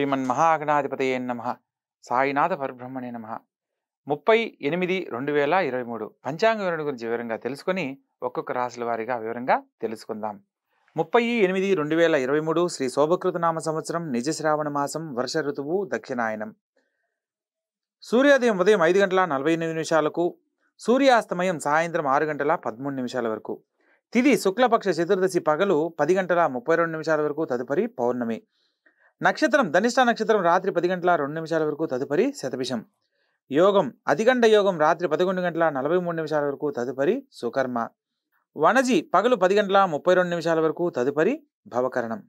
శ్రీమన్ మహాగణాధిపతయే నమ సాయినాథ పరబ్రహ్మణే నమ ముప్పై ఎనిమిది రెండు వేల ఇరవై మూడు పంచాంగ వివరణ గురించి వివరంగా తెలుసుకొని ఒక్కొక్క రాశుల వారిగా వివరంగా తెలుసుకుందాం ముప్పై ఎనిమిది రెండు వేల ఇరవై మూడు శ్రీ శోభకృతనామ సంవత్సరం నిజశ్రావణ మాసం వర్ష ఋతువు దక్షిణాయనం సూర్యోదయం ఉదయం ఐదు గంటల నలభై ఎనిమిది నిమిషాలకు సూర్యాస్తమయం సాయంత్రం ఆరు గంటల పదమూడు నిమిషాల వరకు తిది శుక్లపక్ష చతుర్దశి పగలు పది గంటల ముప్పై రెండు నిమిషాల వరకు తదుపరి పౌర్ణమి నక్షత్రం ధనిష్ట నక్షత్రం రాత్రి పది గంటల రెండు నిమిషాల వరకు తదుపరి శతభిషం యోగం అధిగంట యోగం రాత్రి పదకొండు గంటల నలభై మూడు నిమిషాల వరకు తదుపరి సుకర్మ వనజి పగలు పది గంటల ముప్పై రెండు నిమిషాల వరకు తదుపరి భవకరణం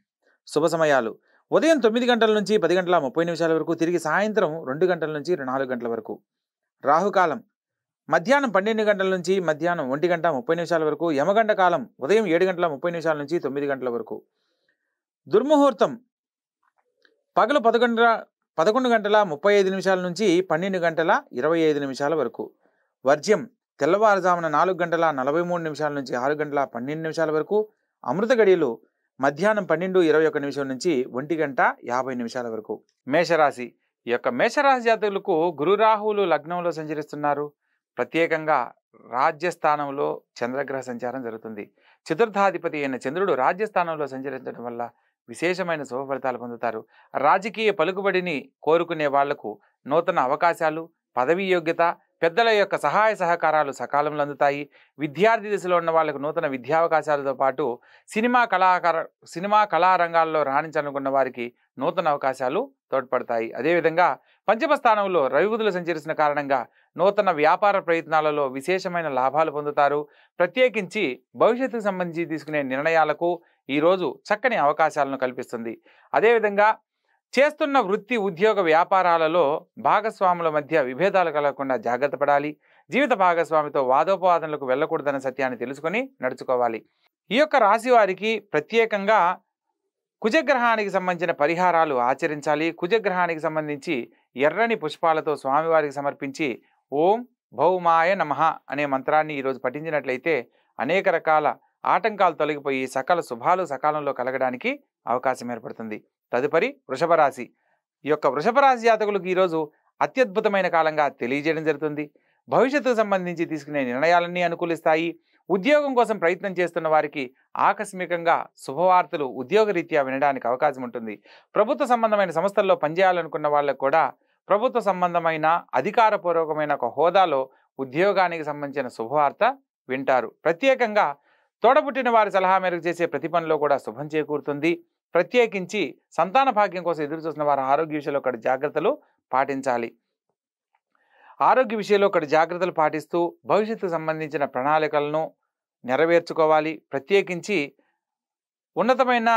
శుభ సమయాలు ఉదయం తొమ్మిది గంటల నుంచి పది గంటల ముప్పై నిమిషాల వరకు తిరిగి సాయంత్రం రెండు గంటల నుంచి నాలుగు గంటల వరకు రాహుకాలం మధ్యాహ్నం పన్నెండు గంటల నుంచి మధ్యాహ్నం ఒంటి గంట ముప్పై నిమిషాల వరకు యమగండ కాలం ఉదయం ఏడు గంటల ముప్పై నిమిషాల నుంచి తొమ్మిది గంటల వరకు దుర్ముహూర్తం పగలు పదకొండు పదకొండు గంటల ముప్పై ఐదు నిమిషాల నుంచి పన్నెండు గంటల ఇరవై ఐదు నిమిషాల వరకు వర్జ్యం తెల్లవారుజామున నాలుగు గంటల నలభై మూడు నిమిషాల నుంచి ఆరు గంటల పన్నెండు నిమిషాల వరకు అమృత గడియలు మధ్యాహ్నం పన్నెండు ఇరవై ఒక్క నిమిషం నుంచి ఒంటి గంట యాభై నిమిషాల వరకు మేషరాశి ఈ యొక్క మేషరాశి జాతకులకు గురురాహువులు లగ్నంలో సంచరిస్తున్నారు ప్రత్యేకంగా రాజ్యస్థానంలో చంద్రగ్రహ సంచారం జరుగుతుంది చతుర్థాధిపతి అయిన చంద్రుడు రాజ్యస్థానంలో సంచరించడం వల్ల విశేషమైన శుభఫలితాలు పొందుతారు రాజకీయ పలుకుబడిని కోరుకునే వాళ్లకు నూతన అవకాశాలు పదవీ యోగ్యత పెద్దల యొక్క సహాయ సహకారాలు సకాలంలో అందుతాయి విద్యార్థి దశలో ఉన్న వాళ్ళకు నూతన విద్యావకాశాలతో పాటు సినిమా కళాకార సినిమా కళారంగాల్లో రాణించాలనుకున్న వారికి నూతన అవకాశాలు తోడ్పడతాయి అదేవిధంగా పంచమ స్థానంలో రవిగుదులు సంచరిస్తున్న కారణంగా నూతన వ్యాపార ప్రయత్నాలలో విశేషమైన లాభాలు పొందుతారు ప్రత్యేకించి భవిష్యత్తుకు సంబంధించి తీసుకునే నిర్ణయాలకు ఈరోజు చక్కని అవకాశాలను కల్పిస్తుంది అదేవిధంగా చేస్తున్న వృత్తి ఉద్యోగ వ్యాపారాలలో భాగస్వాముల మధ్య విభేదాలు కలగకుండా జాగ్రత్త పడాలి జీవిత భాగస్వామితో వాదోపవాదనలకు వెళ్ళకూడదన్న సత్యాన్ని తెలుసుకొని నడుచుకోవాలి ఈ యొక్క రాశి వారికి ప్రత్యేకంగా కుజగ్రహానికి సంబంధించిన పరిహారాలు ఆచరించాలి కుజగ్రహానికి సంబంధించి ఎర్రని పుష్పాలతో స్వామివారికి సమర్పించి ఓం భౌమాయ నమ అనే మంత్రాన్ని ఈరోజు పఠించినట్లయితే అనేక రకాల ఆటంకాలు తొలగిపోయి సకల శుభాలు సకాలంలో కలగడానికి అవకాశం ఏర్పడుతుంది తదుపరి వృషభ రాశి ఈ యొక్క వృషభ రాశి జాతకులకు ఈరోజు అత్యద్భుతమైన కాలంగా తెలియజేయడం జరుగుతుంది భవిష్యత్తుకు సంబంధించి తీసుకునే నిర్ణయాలన్నీ అనుకూలిస్తాయి ఉద్యోగం కోసం ప్రయత్నం చేస్తున్న వారికి ఆకస్మికంగా శుభవార్తలు ఉద్యోగరీత్యా వినడానికి అవకాశం ఉంటుంది ప్రభుత్వ సంబంధమైన సంస్థల్లో పనిచేయాలనుకున్న వాళ్ళకు కూడా ప్రభుత్వ సంబంధమైన అధికారపూర్వకమైన ఒక హోదాలో ఉద్యోగానికి సంబంధించిన శుభవార్త వింటారు ప్రత్యేకంగా తోడబుట్టిన వారి సలహా మేరకు చేసే ప్రతి పనిలో కూడా శుభం చేకూరుతుంది ప్రత్యేకించి సంతాన భాగ్యం కోసం ఎదురు చూసిన వారు ఆరోగ్య విషయంలో ఒకటి జాగ్రత్తలు పాటించాలి ఆరోగ్య విషయంలో ఒకటి జాగ్రత్తలు పాటిస్తూ భవిష్యత్తుకు సంబంధించిన ప్రణాళికలను నెరవేర్చుకోవాలి ప్రత్యేకించి ఉన్నతమైన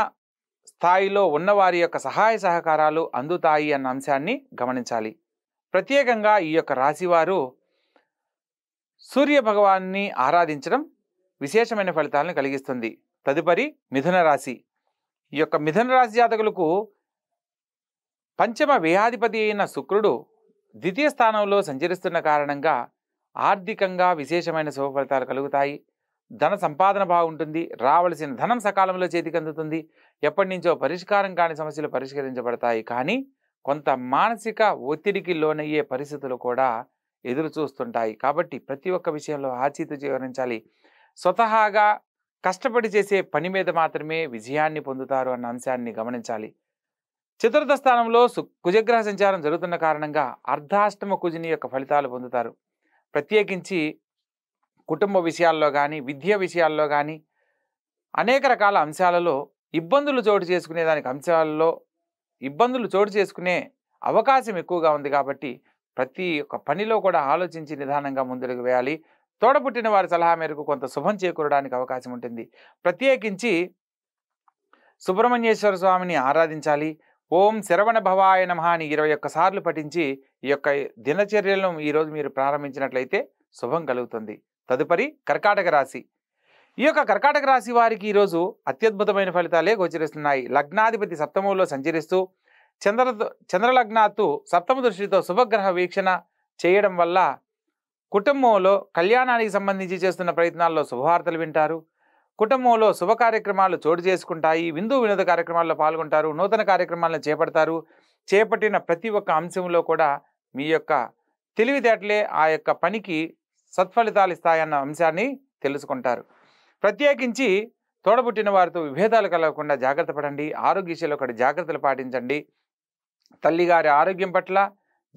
స్థాయిలో ఉన్నవారి యొక్క సహాయ సహకారాలు అందుతాయి అన్న అంశాన్ని గమనించాలి ప్రత్యేకంగా ఈ యొక్క రాశివారు సూర్య భగవాన్ని ఆరాధించడం విశేషమైన ఫలితాలను కలిగిస్తుంది తదుపరి మిథున రాశి ఈ యొక్క మిథున రాశి జాతకులకు పంచమ వ్యయాధిపతి అయిన శుక్రుడు ద్వితీయ స్థానంలో సంచరిస్తున్న కారణంగా ఆర్థికంగా విశేషమైన శుభ ఫలితాలు కలుగుతాయి ధన సంపాదన బాగుంటుంది రావలసిన ధనం సకాలంలో చేతికి అందుతుంది ఎప్పటి నుంచో పరిష్కారం కాని సమస్యలు పరిష్కరించబడతాయి కానీ కొంత మానసిక ఒత్తిడికి లోనయ్యే పరిస్థితులు కూడా ఎదురు చూస్తుంటాయి కాబట్టి ప్రతి ఒక్క విషయంలో ఆచీత వివరించాలి స్వతహాగా కష్టపడి చేసే పని మీద మాత్రమే విజయాన్ని పొందుతారు అన్న అంశాన్ని గమనించాలి చతుర్థ స్థానంలో కుజగ్రహ సంచారం జరుగుతున్న కారణంగా అర్ధాష్టమ కుజుని యొక్క ఫలితాలు పొందుతారు ప్రత్యేకించి కుటుంబ విషయాల్లో కానీ విద్య విషయాల్లో కానీ అనేక రకాల అంశాలలో ఇబ్బందులు చోటు చేసుకునే దానికి అంశాలలో ఇబ్బందులు చోటు చేసుకునే అవకాశం ఎక్కువగా ఉంది కాబట్టి ప్రతి ఒక్క పనిలో కూడా ఆలోచించి నిదానంగా ముందడుగు వేయాలి తోడబుట్టిన వారి సలహా మేరకు కొంత శుభం చేకూరడానికి అవకాశం ఉంటుంది ప్రత్యేకించి సుబ్రహ్మణ్యేశ్వర స్వామిని ఆరాధించాలి ఓం శరవణ భవాయ నమ అని ఇరవై ఒక్కసార్లు పఠించి ఈ యొక్క దినచర్యలను ఈరోజు మీరు ప్రారంభించినట్లయితే శుభం కలుగుతుంది తదుపరి కర్కాటక రాశి ఈ యొక్క కర్కాటక రాశి వారికి ఈరోజు అత్యద్భుతమైన ఫలితాలే గోచరిస్తున్నాయి లగ్నాధిపతి సప్తమంలో సంచరిస్తూ చంద్ర చంద్రలగ్నాత్తు సప్తమ దృష్టితో శుభగ్రహ వీక్షణ చేయడం వల్ల కుటుంబంలో కళ్యాణానికి సంబంధించి చేస్తున్న ప్రయత్నాల్లో శుభవార్తలు వింటారు కుటుంబంలో శుభ కార్యక్రమాలు చోటు చేసుకుంటాయి విందు వినోద కార్యక్రమాల్లో పాల్గొంటారు నూతన కార్యక్రమాలను చేపడతారు చేపట్టిన ప్రతి ఒక్క అంశంలో కూడా మీ యొక్క తెలివితేటలే ఆ యొక్క పనికి సత్ఫలితాలు ఇస్తాయన్న అంశాన్ని తెలుసుకుంటారు ప్రత్యేకించి తోడబుట్టిన వారితో విభేదాలు కలగకుండా జాగ్రత్త పడండి ఆరోగ్య విషయంలో ఒకటి జాగ్రత్తలు పాటించండి తల్లిగారి ఆరోగ్యం పట్ల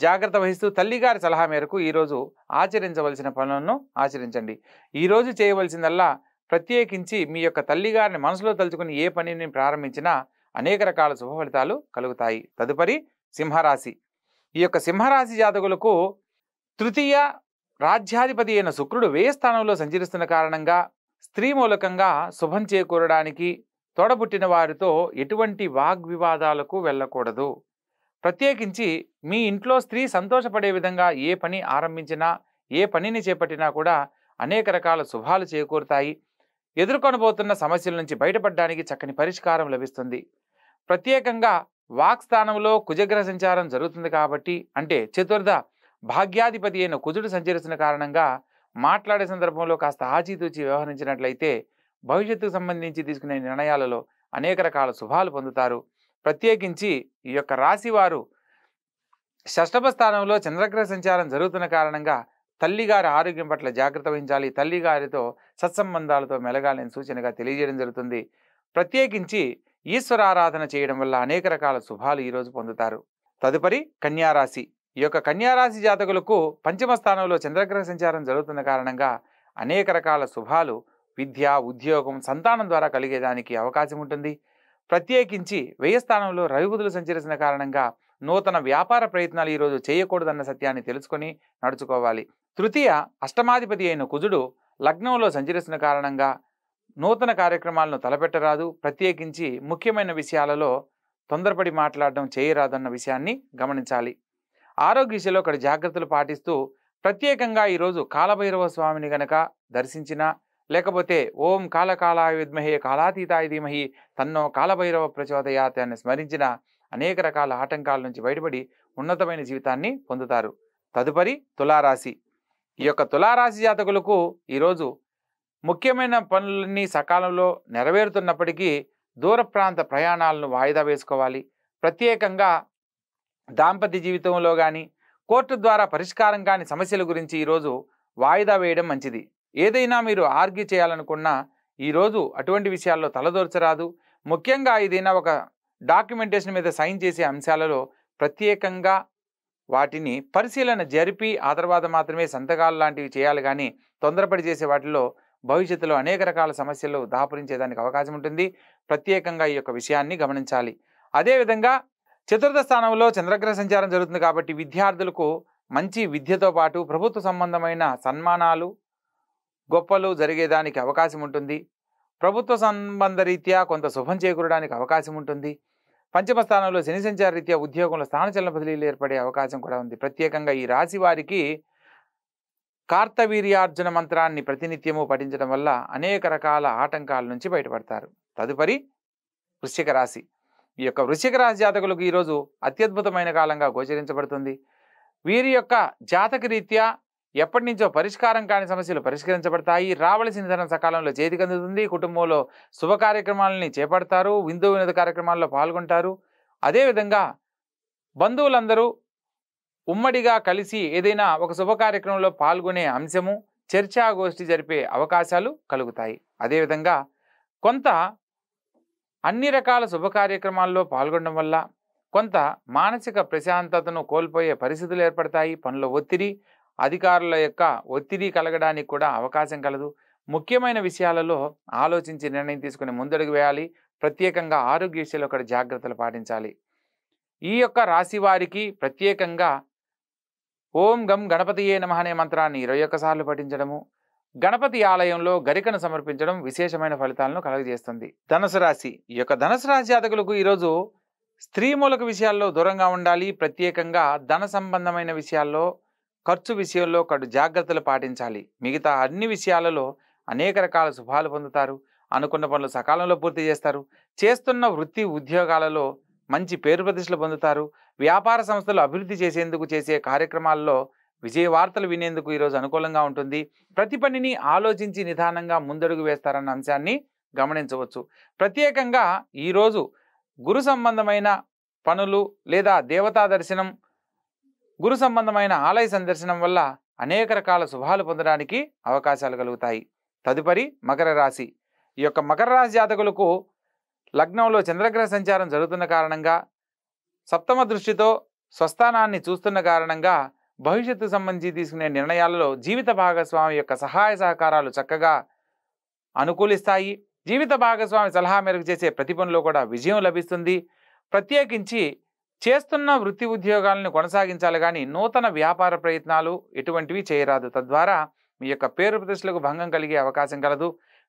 జాగ్రత్త వహిస్తూ తల్లిగారి సలహా మేరకు ఈరోజు ఆచరించవలసిన పనులను ఆచరించండి ఈరోజు చేయవలసిందల్లా ప్రత్యేకించి మీ యొక్క తల్లిగారిని మనసులో తలుచుకుని ఏ పనిని ప్రారంభించినా అనేక రకాల శుభ ఫలితాలు కలుగుతాయి తదుపరి సింహరాశి ఈ యొక్క సింహరాశి జాతకులకు తృతీయ రాజ్యాధిపతి అయిన శుక్రుడు వేయ స్థానంలో సంచరిస్తున్న కారణంగా స్త్రీ మూలకంగా శుభం చేకూరడానికి తోడబుట్టిన వారితో ఎటువంటి వాగ్వివాదాలకు వెళ్ళకూడదు ప్రత్యేకించి మీ ఇంట్లో స్త్రీ సంతోషపడే విధంగా ఏ పని ఆరంభించినా ఏ పనిని చేపట్టినా కూడా అనేక రకాల శుభాలు చేకూరుతాయి ఎదుర్కొనబోతున్న సమస్యల నుంచి బయటపడడానికి చక్కని పరిష్కారం లభిస్తుంది ప్రత్యేకంగా వాక్స్థానంలో కుజగ్రహ సంచారం జరుగుతుంది కాబట్టి అంటే చతుర్థ భాగ్యాధిపతి అయిన కుజుడు సంచరిస్తున్న కారణంగా మాట్లాడే సందర్భంలో కాస్త ఆచితూచి వ్యవహరించినట్లయితే భవిష్యత్తుకు సంబంధించి తీసుకునే నిర్ణయాలలో అనేక రకాల శుభాలు పొందుతారు ప్రత్యేకించి ఈ యొక్క రాశి వారు షష్టభ స్థానంలో చంద్రగ్రహ సంచారం జరుగుతున్న కారణంగా తల్లిగారి ఆరోగ్యం పట్ల జాగ్రత్త వహించాలి తల్లిగారితో సత్సంబంధాలతో మెలగాలని సూచనగా తెలియజేయడం జరుగుతుంది ప్రత్యేకించి ఈశ్వర ఆరాధన చేయడం వల్ల అనేక రకాల శుభాలు ఈరోజు పొందుతారు తదుపరి కన్యారాశి ఈ యొక్క కన్యారాశి జాతకులకు పంచమ స్థానంలో చంద్రగ్రహ సంచారం జరుగుతున్న కారణంగా అనేక రకాల శుభాలు విద్య ఉద్యోగం సంతానం ద్వారా కలిగేదానికి అవకాశం ఉంటుంది ప్రత్యేకించి వ్యయ స్థానంలో రవిబుధులు సంచరించిన కారణంగా నూతన వ్యాపార ప్రయత్నాలు ఈరోజు చేయకూడదన్న సత్యాన్ని తెలుసుకొని నడుచుకోవాలి తృతీయ అష్టమాధిపతి అయిన కుజుడు లగ్నంలో సంచరిస్తున్న కారణంగా నూతన కార్యక్రమాలను తలపెట్టరాదు ప్రత్యేకించి ముఖ్యమైన విషయాలలో తొందరపడి మాట్లాడడం చేయరాదన్న విషయాన్ని గమనించాలి ఆరోగ్య విషయంలో ఒకటి జాగ్రత్తలు పాటిస్తూ ప్రత్యేకంగా ఈరోజు కాలభైరవ స్వామిని గనక దర్శించినా లేకపోతే ఓం కాలకాలాయ విద్మహే కాలాతీతాయ ధీమహి తన్నో కాలభైరవ ప్రచోదయాత్ అని స్మరించిన అనేక రకాల ఆటంకాల నుంచి బయటపడి ఉన్నతమైన జీవితాన్ని పొందుతారు తదుపరి తులారాశి ఈ యొక్క తులారాశి జాతకులకు ఈరోజు ముఖ్యమైన పనులన్నీ సకాలంలో నెరవేరుతున్నప్పటికీ దూర ప్రాంత ప్రయాణాలను వాయిదా వేసుకోవాలి ప్రత్యేకంగా దాంపత్య జీవితంలో కానీ కోర్టు ద్వారా పరిష్కారం కాని సమస్యల గురించి ఈరోజు వాయిదా వేయడం మంచిది ఏదైనా మీరు ఆర్గ్యూ చేయాలనుకున్నా ఈరోజు అటువంటి విషయాల్లో తలదోర్చరాదు ముఖ్యంగా ఏదైనా ఒక డాక్యుమెంటేషన్ మీద సైన్ చేసే అంశాలలో ప్రత్యేకంగా వాటిని పరిశీలన జరిపి ఆ తర్వాత మాత్రమే సంతకాలు లాంటివి చేయాలి కానీ తొందరపడి చేసే వాటిలో భవిష్యత్తులో అనేక రకాల సమస్యలు దాపురించేదానికి అవకాశం ఉంటుంది ప్రత్యేకంగా ఈ యొక్క విషయాన్ని గమనించాలి అదేవిధంగా చతుర్థ స్థానంలో చంద్రగ్రహ సంచారం జరుగుతుంది కాబట్టి విద్యార్థులకు మంచి విద్యతో పాటు ప్రభుత్వ సంబంధమైన సన్మానాలు గొప్పలు జరిగేదానికి అవకాశం ఉంటుంది ప్రభుత్వ సంబంధ రీత్యా కొంత శుభం చేకూరడానికి అవకాశం ఉంటుంది పంచమ స్థానంలో శని సంచార రీత్యా ఉద్యోగంలో స్థానచలన బదిలీలు ఏర్పడే అవకాశం కూడా ఉంది ప్రత్యేకంగా ఈ రాశి వారికి కార్తవీర్యార్జున మంత్రాన్ని ప్రతినిత్యము పఠించడం వల్ల అనేక రకాల ఆటంకాల నుంచి బయటపడతారు తదుపరి వృశ్చిక రాశి ఈ యొక్క వృశ్చిక రాశి జాతకులకు ఈరోజు అత్యద్భుతమైన కాలంగా గోచరించబడుతుంది వీరి యొక్క జాతక రీత్యా ఎప్పటి నుంచో పరిష్కారం కాని సమస్యలు పరిష్కరించబడతాయి రావలసిన ధనం సకాలంలో చేతికి అందుతుంది కుటుంబంలో శుభ కార్యక్రమాలని చేపడతారు విందు వినోద కార్యక్రమాల్లో పాల్గొంటారు అదేవిధంగా బంధువులందరూ ఉమ్మడిగా కలిసి ఏదైనా ఒక శుభ కార్యక్రమంలో పాల్గొనే అంశము చర్చాగోష్ఠి జరిపే అవకాశాలు కలుగుతాయి అదేవిధంగా కొంత అన్ని రకాల శుభ కార్యక్రమాల్లో పాల్గొనడం వల్ల కొంత మానసిక ప్రశాంతతను కోల్పోయే పరిస్థితులు ఏర్పడతాయి పనుల ఒత్తిడి అధికారుల యొక్క ఒత్తిడి కలగడానికి కూడా అవకాశం కలదు ముఖ్యమైన విషయాలలో ఆలోచించి నిర్ణయం తీసుకుని ముందడుగు వేయాలి ప్రత్యేకంగా ఆరోగ్య విషయాలు ఒకటి జాగ్రత్తలు పాటించాలి ఈ యొక్క రాశి వారికి ప్రత్యేకంగా ఓం గం గణపతియే నమ అనే మంత్రాన్ని ఇరవై ఒక్కసార్లు పఠించడము గణపతి ఆలయంలో గరికను సమర్పించడం విశేషమైన ఫలితాలను కలుగజేస్తుంది ధనసు రాశి ఈ యొక్క ధనసు రాశి జాతకులకు ఈరోజు స్త్రీ మూలక విషయాల్లో దూరంగా ఉండాలి ప్రత్యేకంగా ధన సంబంధమైన విషయాల్లో ఖర్చు విషయంలో కడు జాగ్రత్తలు పాటించాలి మిగతా అన్ని విషయాలలో అనేక రకాల శుభాలు పొందుతారు అనుకున్న పనులు సకాలంలో పూర్తి చేస్తారు చేస్తున్న వృత్తి ఉద్యోగాలలో మంచి పేరు ప్రతిష్టలు పొందుతారు వ్యాపార సంస్థలు అభివృద్ధి చేసేందుకు చేసే కార్యక్రమాల్లో విజయ వార్తలు వినేందుకు ఈరోజు అనుకూలంగా ఉంటుంది ప్రతి పనిని ఆలోచించి నిదానంగా ముందడుగు వేస్తారన్న అంశాన్ని గమనించవచ్చు ప్రత్యేకంగా ఈరోజు గురు సంబంధమైన పనులు లేదా దేవతా దర్శనం గురు సంబంధమైన ఆలయ సందర్శనం వల్ల అనేక రకాల శుభాలు పొందడానికి అవకాశాలు కలుగుతాయి తదుపరి మకర రాశి ఈ యొక్క మకర రాశి జాతకులకు లగ్నంలో చంద్రగ్రహ సంచారం జరుగుతున్న కారణంగా సప్తమ దృష్టితో స్వస్థానాన్ని చూస్తున్న కారణంగా భవిష్యత్తు సంబంధించి తీసుకునే నిర్ణయాలలో జీవిత భాగస్వామి యొక్క సహాయ సహకారాలు చక్కగా అనుకూలిస్తాయి జీవిత భాగస్వామి సలహా మేరకు చేసే ప్రతి పనిలో కూడా విజయం లభిస్తుంది ప్రత్యేకించి చేస్తున్న వృత్తి ఉద్యోగాలను కొనసాగించాలి కానీ నూతన వ్యాపార ప్రయత్నాలు ఎటువంటివి చేయరాదు తద్వారా మీ యొక్క పేరు ప్రతిష్టలకు భంగం కలిగే అవకాశం కలదు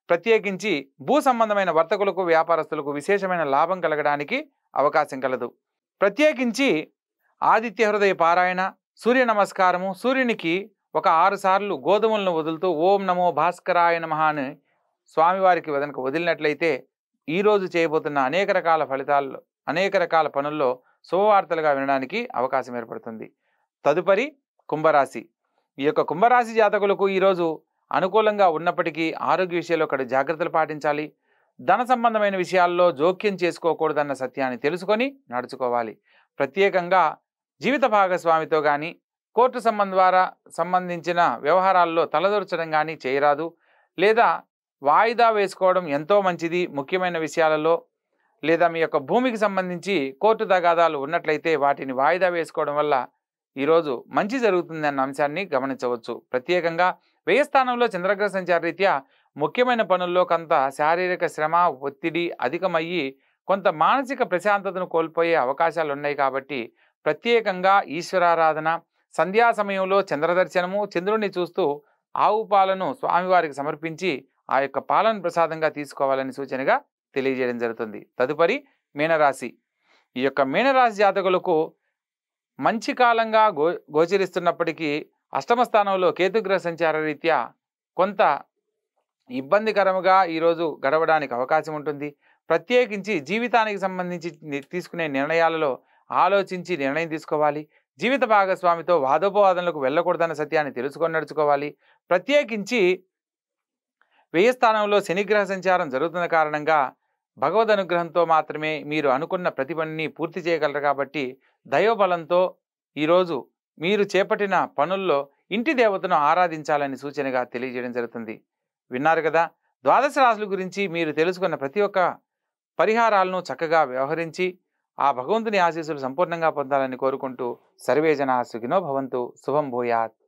ప్రత్యేకించి భూ సంబంధమైన వర్తకులకు వ్యాపారస్తులకు విశేషమైన లాభం కలగడానికి అవకాశం కలదు ప్రత్యేకించి ఆదిత్య హృదయ పారాయణ సూర్య నమస్కారము సూర్యునికి ఒక ఆరు సార్లు గోధుమలను వదులుతూ ఓం నమో భాస్కరాయ నమ అని స్వామివారికి వదనకు వదిలినట్లయితే ఈరోజు చేయబోతున్న అనేక రకాల ఫలితాల్లో అనేక రకాల పనుల్లో శుభవార్తలుగా వినడానికి అవకాశం ఏర్పడుతుంది తదుపరి కుంభరాశి ఈ యొక్క కుంభరాశి జాతకులకు ఈరోజు అనుకూలంగా ఉన్నప్పటికీ ఆరోగ్య విషయంలో ఒకటి జాగ్రత్తలు పాటించాలి ధన సంబంధమైన విషయాల్లో జోక్యం చేసుకోకూడదన్న సత్యాన్ని తెలుసుకొని నడుచుకోవాలి ప్రత్యేకంగా జీవిత భాగస్వామితో కానీ కోర్టు సంబంధ ద్వారా సంబంధించిన వ్యవహారాల్లో తలదొరచడం కానీ చేయరాదు లేదా వాయిదా వేసుకోవడం ఎంతో మంచిది ముఖ్యమైన విషయాలలో లేదా మీ యొక్క భూమికి సంబంధించి కోర్టు తగాదాలు ఉన్నట్లయితే వాటిని వాయిదా వేసుకోవడం వల్ల ఈరోజు మంచి జరుగుతుంది అన్న అంశాన్ని గమనించవచ్చు ప్రత్యేకంగా వ్యయ స్థానంలో చంద్రగ్రహ సంచార రీత్యా ముఖ్యమైన పనుల్లో కొంత శారీరక శ్రమ ఒత్తిడి అధికమయ్యి కొంత మానసిక ప్రశాంతతను కోల్పోయే అవకాశాలు ఉన్నాయి కాబట్టి ప్రత్యేకంగా ఈశ్వరారాధన సంధ్యా సమయంలో చంద్రదర్శనము చంద్రుణ్ణి చూస్తూ ఆవు పాలను స్వామివారికి సమర్పించి ఆ యొక్క పాలను ప్రసాదంగా తీసుకోవాలని సూచనగా తెలియజేయడం జరుగుతుంది తదుపరి మీనరాశి ఈ యొక్క మీనరాశి జాతకులకు మంచి కాలంగా గో గోచరిస్తున్నప్పటికీ అష్టమ స్థానంలో కేతుగ్రహ సంచార రీత్యా కొంత ఇబ్బందికరముగా ఈరోజు గడవడానికి అవకాశం ఉంటుంది ప్రత్యేకించి జీవితానికి సంబంధించి తీసుకునే నిర్ణయాలలో ఆలోచించి నిర్ణయం తీసుకోవాలి జీవిత భాగస్వామితో వాదోపవాదనలకు వెళ్ళకూడదన్న సత్యాన్ని తెలుసుకొని నడుచుకోవాలి ప్రత్యేకించి వ్యయస్థానంలో స్థానంలో శనిగ్రహ సంచారం జరుగుతున్న కారణంగా భగవద్ అనుగ్రహంతో మాత్రమే మీరు అనుకున్న ప్రతి పనిని పూర్తి చేయగలరు కాబట్టి దైవబలంతో ఈరోజు మీరు చేపట్టిన పనుల్లో ఇంటి దేవతను ఆరాధించాలని సూచనగా తెలియజేయడం జరుగుతుంది విన్నారు కదా ద్వాదశ రాశుల గురించి మీరు తెలుసుకున్న ప్రతి ఒక్క పరిహారాలను చక్కగా వ్యవహరించి ఆ భగవంతుని ఆశీస్సులు సంపూర్ణంగా పొందాలని కోరుకుంటూ సర్వేజన సుఖినో భవంతు శుభం భూయాత్